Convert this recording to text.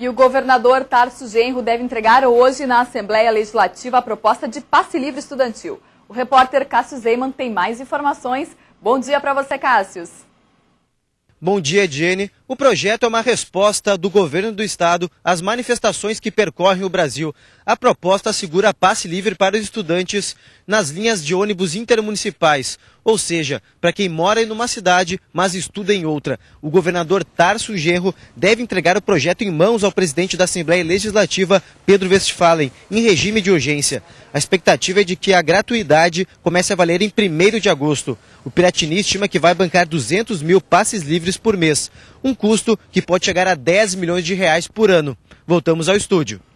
E o governador Tarso Genro deve entregar hoje na Assembleia Legislativa a proposta de passe livre estudantil. O repórter Cássio Zeman tem mais informações. Bom dia para você, Cássio. Bom dia, Jenny. O projeto é uma resposta do governo do estado às manifestações que percorrem o Brasil. A proposta assegura passe livre para os estudantes nas linhas de ônibus intermunicipais. Ou seja, para quem mora em uma cidade, mas estuda em outra, o governador Tarso Genro deve entregar o projeto em mãos ao presidente da Assembleia Legislativa, Pedro Westphalen, em regime de urgência. A expectativa é de que a gratuidade comece a valer em 1 de agosto. O Piratini estima que vai bancar 200 mil passes livres por mês, um custo que pode chegar a 10 milhões de reais por ano. Voltamos ao estúdio.